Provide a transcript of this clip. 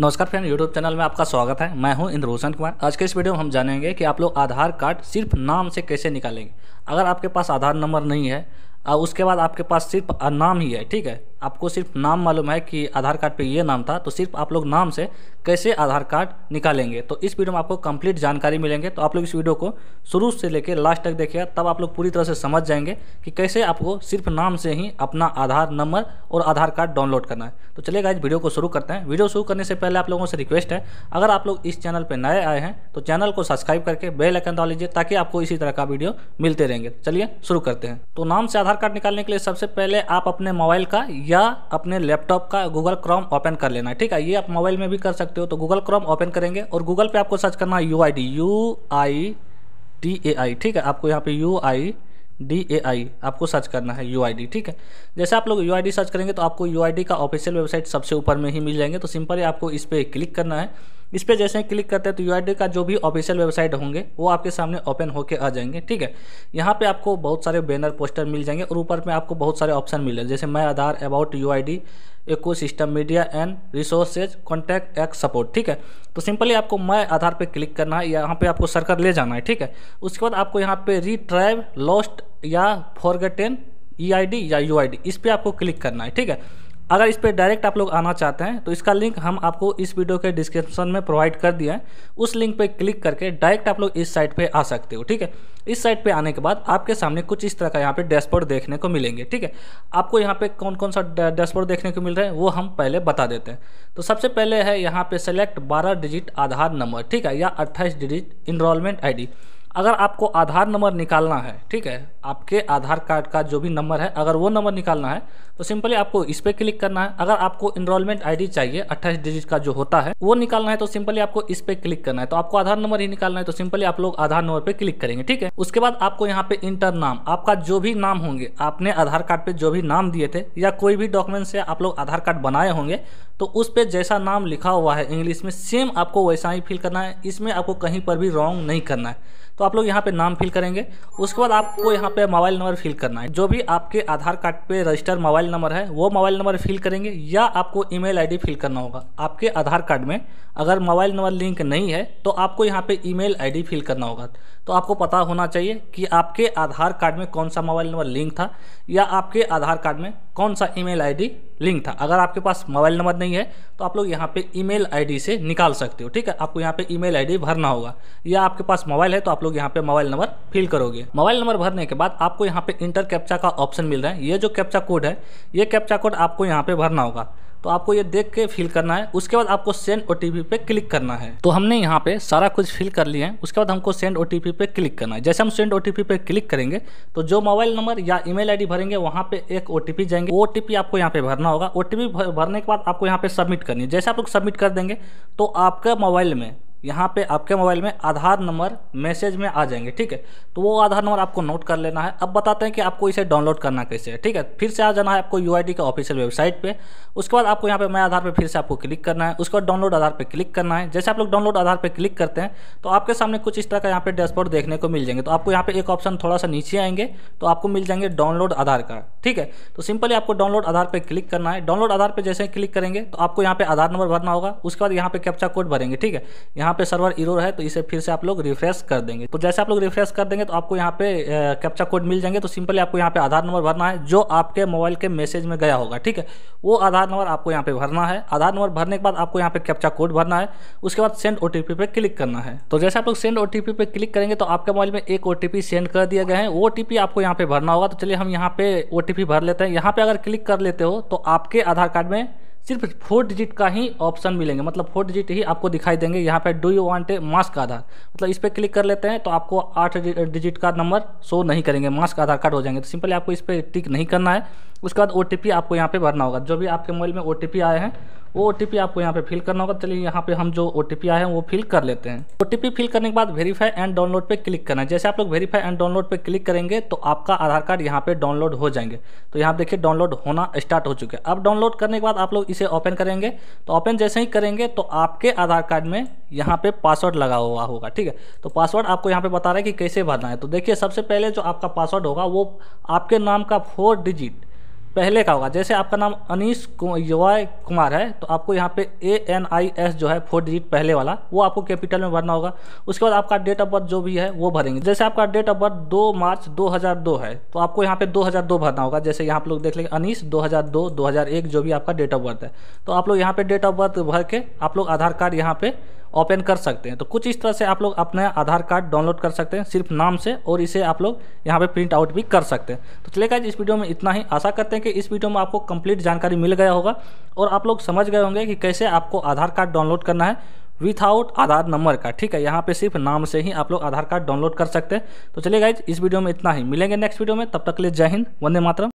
नमस्कार friend YouTube channel में आपका स्वागत है मैं हूं इंद्र रोशन कुमार आज के इस वीडियो में हम जानेंगे कि आप लोग आधार कार्ड सिर्फ नाम से कैसे निकालेंगे अगर आपके पास आधार नंबर नहीं है और उसके बाद आपके पास सिर्फ नाम ही है ठीक है आपको सिर्फ नाम मालूम है कि आधार कार्ड पे ये नाम था तो सिर्फ आप लोग नाम से कैसे आधार कार्ड निकालेंगे तो इस वीडियो में आपको कंप्लीट जानकारी मिलेंगे तो आप लोग इस वीडियो को शुरू से लेकर लास्ट तक देखिएगा तब आप लोग पूरी तरह से समझ जाएंगे कि कैसे आपको सिर्फ नाम से ही अपना आधार नंबर और आधार कार्ड डाउनलोड करना है तो चलेगा इस वीडियो को शुरू करते हैं वीडियो शुरू करने से पहले आप लोगों से रिक्वेस्ट है अगर आप लोग इस चैनल पर नए आए हैं तो चैनल को सब्सक्राइब करके बेल आइकन डाल लीजिए ताकि आपको इसी तरह का वीडियो मिलते रहेंगे चलिए शुरू करते हैं तो नाम से आधार कार्ड निकालने के लिए सबसे पहले आप अपने मोबाइल का या अपने लैपटॉप का गूगल क्रोम ओपन कर लेना ठीक है ये आप मोबाइल में भी कर सकते हो तो गूगल क्रोम ओपन करेंगे और गूगल पे आपको सर्च करना है U I D U I T A I ठीक है आपको यहाँ पे यू आई डी ए आई आपको सर्च करना है यू आई डी ठीक है जैसे आप लोग यू आई डी सर्च करेंगे तो आपको यू आई डी का ऑफिशियल वेबसाइट सबसे ऊपर में ही मिल जाएंगे तो सिंपल आपको इस पर क्लिक करना है इस पर जैसे क्लिक करते हैं तो यू का जो भी ऑफिशियल वेबसाइट होंगे वो आपके सामने ओपन होकर आ जाएंगे ठीक है यहाँ पर आपको बहुत सारे बैनर पोस्टर मिल जाएंगे और ऊपर में आपको बहुत सारे ऑप्शन मिले जैसे मैं Aadhaar about U I system media and resources contact act support ठीक है तो सिंपली आपको मैं आधार पर क्लिक करना है यहाँ पे आपको सर्कल ले जाना है ठीक है उसके बाद आपको यहाँ पे रिट्राइव लॉस्ट या फॉरगेटेन ई आई डी या यू आई डी इस पर आपको क्लिक करना है ठीक है अगर इस पर डायरेक्ट आप लोग आना चाहते हैं तो इसका लिंक हम आपको इस वीडियो के डिस्क्रिप्शन में प्रोवाइड कर दिया है उस लिंक पे क्लिक करके डायरेक्ट आप लोग इस साइट पे आ सकते हो ठीक है इस साइट पे आने के बाद आपके सामने कुछ इस तरह का यहाँ पे डैशबोर्ड देखने को मिलेंगे ठीक है आपको यहाँ पे कौन कौन सा डैशबोर्ड देखने को मिल रहा है वो हम पहले बता देते हैं तो सबसे पहले है यहाँ पे सेलेक्ट बारह डिजिट आधार नंबर ठीक है या अट्ठाईस डिजिट इनरोलमेंट आई अगर आपको आधार नंबर निकालना है ठीक है आपके आधार कार्ड का जो भी नंबर है अगर वो नंबर निकालना है तो सिंपली आपको इस पर क्लिक करना है अगर आपको इनरोलमेंट आईडी चाहिए अट्ठाईस डिजिट का जो होता है वो निकालना है तो सिंपली आपको इस पर क्लिक करना है तो आपको आधार नंबर ही निकालना है तो सिंपली आप लोग आधार नंबर पर क्लिक करेंगे ठीक है उसके बाद आपको यहाँ पे इंटर नाम आपका जो भी नाम होंगे आपने आधार कार्ड पे जो भी नाम दिए थे या कोई भी डॉक्यूमेंट से आप लोग आधार कार्ड बनाए होंगे तो उस पर जैसा नाम लिखा हुआ है इंग्लिश में सेम आपको वैसा ही फिल करना है इसमें आपको कहीं पर भी रॉन्ग नहीं करना है तो आप लोग यहाँ पे नाम फिल करेंगे उसके बाद आपको यहाँ पे मोबाइल नंबर फिल करना है जो भी आपके आधार कार्ड पे रजिस्टर मोबाइल नंबर है वो मोबाइल नंबर फिल करेंगे या आपको ईमेल आईडी फिल करना होगा आपके आधार कार्ड में अगर मोबाइल नंबर लिंक नहीं है तो आपको यहाँ पे ईमेल आईडी फिल करना होगा तो आपको पता होना चाहिए कि आपके आधार कार्ड में कौन सा मोबाइल नंबर लिंक था या आपके आधार कार्ड में कौन सा ईमेल आईडी लिंक था अगर आपके पास मोबाइल नंबर नहीं है तो आप लोग यहाँ पे ईमेल आईडी से निकाल सकते हो ठीक है आपको यहाँ पे ईमेल आईडी भरना होगा या आपके पास मोबाइल है तो आप लोग यहाँ पे मोबाइल नंबर फिल करोगे मोबाइल नंबर भरने के बाद आपको यहाँ पे इंटर कैप्चा का ऑप्शन मिल रहा है ये जो कैप्चा कोड है ये कैप्चा कोड आपको यहाँ पे भरना होगा तो आपको ये देख के फिल करना है उसके बाद आपको सेंड ओ पे क्लिक करना है तो हमने यहाँ पे सारा कुछ फिल कर लिए हैं उसके बाद हमको सेंड ओ पे क्लिक करना है जैसे हम सेंड ओ पे क्लिक करेंगे तो जो मोबाइल नंबर या ईमेल आईडी भरेंगे वहाँ पे एक ओ जाएंगे ओ आपको यहाँ पे भरना होगा ओ भरने के बाद आपको यहाँ पे सबमिट करनी है जैसे आप लोग सबमिट कर देंगे तो आपका मोबाइल में यहाँ पे आपके मोबाइल में आधार नंबर मैसेज में आ जाएंगे ठीक है तो वो आधार नंबर आपको नोट कर लेना है अब बताते हैं कि आपको इसे डाउनलोड करना कैसे है ठीक है फिर से आ जाना है आपको यू का ऑफिशियल वेबसाइट पर उसके बाद आपको यहाँ पे मैं आधार पर फिर से आपको क्लिक करना है उसके बाद डाउनलोड आधार पर क्लिक करना है जैसे आप लोग डाउनलोड आधार पर क्लिक करते हैं तो आपके सामने कुछ इस तरह का यहाँ पर डैशबोर्ड देखने को मिल जाएंगे तो आपको यहाँ पर एक ऑप्शन थोड़ा सा नीचे आएंगे तो आपको मिल जाएंगे डाउनलोड आधार कार्ड ठीक है तो सिंपली आपको डाउनलोड आधार पर क्लिक करना है डाउनलोड आधार पर जैसे क्लिक करेंगे तो आपको यहाँ पर आधार नंबर भरना होगा उसके बाद यहाँ पर कैप्चा कोड भरेंगे ठीक है यहाँ पे सर्वर इरोर है तो इसे फिर से आप लोग रिफ्रेश कर देंगे तो जैसे आप लोग रिफ्रेश कर देंगे तो आपको यहाँ पे कैप्चा कोड मिल जाएंगे तो सिंपली आपको यहाँ पे आधार नंबर भरना है जो आपके मोबाइल के मैसेज में गया होगा ठीक है वो आधार नंबर आपको यहाँ पे भरना है आधार नंबर भरने के बाद आपको यहाँ पे कैप्चा कोड भरना है उसके बाद सेंड ओ पे क्लिक करना है तो जैसे आप लोग सेंड ओ पे क्लिक करेंगे तो आपके मोबाइल में एक ओ सेंड कर दिया गया है वो आपको यहाँ पे भरना होगा तो चलिए हम यहाँ पे ओ भर लेते हैं यहाँ पे अगर क्लिक कर लेते हो तो आपके आधार कार्ड में सिर्फ फोर डिजिट का ही ऑप्शन मिलेंगे मतलब फोर डिजिट ही आपको दिखाई देंगे यहाँ पे do you want a mask Aadhaar मतलब इस पर क्लिक कर लेते हैं तो आपको आठ डिजिट का नंबर शो नहीं करेंगे मास्क आधार कार्ड हो जाएंगे तो सिंपली आपको इस पर टिक नहीं करना है उसके बाद ओ आपको यहाँ पर भरना होगा जो भी आपके मोबाइल में ओ आए हैं वो ओ आपको यहाँ पे फिल करना होगा चलिए यहाँ पे हम जो ओ आए हैं वो फिल कर लेते हैं ओ फिल करने के बाद वेरीफाई एंड डाउनलोड पे क्लिक करना है जैसे आप लोग वेरीफाई एंड डाउनलोड पे क्लिक करेंगे तो आपका आधार कार्ड यहाँ पे डाउनलोड हो जाएंगे तो यहाँ देखिए डाउनलोड होना स्टार्ट हो चुके है अब डाउनलोड करने के बाद आप लोग इसे ओपन करेंगे तो ओपन जैसे ही करेंगे तो आपके आधार कार्ड में यहाँ पे पासवर्ड लगा हुआ होगा ठीक है तो पासवर्ड आपको यहाँ पे बता रहा है कि कैसे भरना है तो देखिए सबसे पहले जो आपका पासवर्ड होगा वो आपके नाम का फोर डिजिट पहले का होगा जैसे आपका नाम अनिश युवा कुमार है तो आपको यहाँ पे ए एन आई एस जो है फोर डिजिट पहले वाला वो आपको कैपिटल में भरना होगा उसके बाद आपका डेट ऑफ बर्थ जो भी है वो भरेंगे जैसे आपका डेट ऑफ बर्थ दो मार्च दो हज़ार दो है तो आपको यहाँ पे दो हज़ार दो भरना होगा जैसे यहाँ आप लोग देख लेंगे अनिश दो हज़ार दो दो हज़ार एक जो भी आपका डेट ऑफ बर्थ है तो आप लोग यहाँ पे डेट ऑफ बर्थ भर के आप लोग आधार कार्ड यहाँ पे ओपन कर सकते हैं तो कुछ इस तरह से आप लोग अपना आधार कार्ड डाउनलोड कर सकते हैं सिर्फ नाम से और इसे आप लोग यहाँ पे प्रिंट आउट भी कर सकते हैं तो चलेगा इस वीडियो में इतना ही आशा करते हैं कि इस वीडियो में आपको कंप्लीट जानकारी मिल गया होगा और आप लोग समझ गए होंगे कि कैसे आपको आधार कार्ड डाउनलोड करना है विथआउट आधार नंबर का ठीक है यहाँ पे सिर्फ नाम से ही आप लोग आधार कार्ड डाउनलोड कर सकते हैं तो चलिए गाइज इस वीडियो में इतना ही मिलेंगे नेक्स्ट वीडियो में तब तक के लिए जय हिंद वंदे मातरम